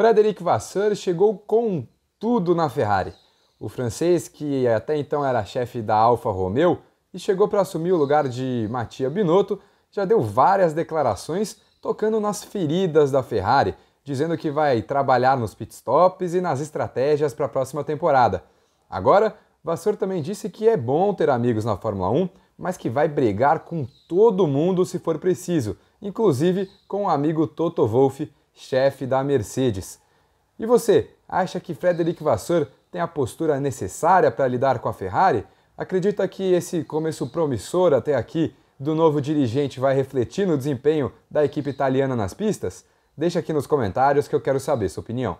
Frederic Vasseur chegou com tudo na Ferrari. O francês, que até então era chefe da Alfa Romeo e chegou para assumir o lugar de Mattia Binotto, já deu várias declarações tocando nas feridas da Ferrari, dizendo que vai trabalhar nos pitstops e nas estratégias para a próxima temporada. Agora, Vasseur também disse que é bom ter amigos na Fórmula 1, mas que vai brigar com todo mundo se for preciso, inclusive com o amigo Toto Wolff, chefe da Mercedes. E você, acha que Frederic Vasseur tem a postura necessária para lidar com a Ferrari? Acredita que esse começo promissor até aqui do novo dirigente vai refletir no desempenho da equipe italiana nas pistas? Deixa aqui nos comentários que eu quero saber sua opinião.